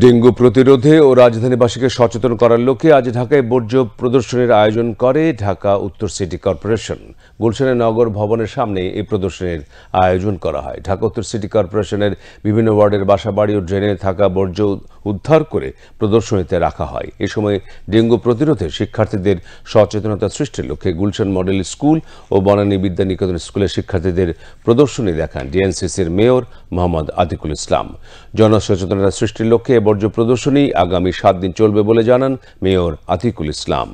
dengue প্রতিরোধে ও রাজধানীবাসীকে সচেতন করার লক্ষ্যে আজ ঢাকায় বর্জ্য প্রদর্শনীর আয়োজন করে ঢাকা উত্তর সিটি কর্পোরেশন গুলশানের নগর ভবনের সামনে এই প্রদর্শনীর আয়োজন করা হয় ঢাকা উত্তর সিটি কর্পোরেশনের বিভিন্ন ওয়ার্ডের বাসাবাড়ি ও ড্রেনে থাকা বর্জ্য উদ্ধার করে প্রদর্শনীতে রাখা হয় এ সময় ডেঙ্গু প্রতিরোধে শিক্ষার্থীদের সচেতনতা সৃষ্টির লক্ষ্যে গুলশান মডেল স্কুল ও বনানী বিদ্যা নিকেতন স্কুলের শিক্ষার্থীদের প্রদর্শনী দেখান ডিএনসিসির মেয়র মোহাম্মদ আতিকুল ইসলাম জনসচেতনতা সৃষ্টির লক্ষ্যে বর্জ্য প্রদর্শনী আগামী সাত দিন চলবে বলে জানান মেয়র আতিকুল ইসলাম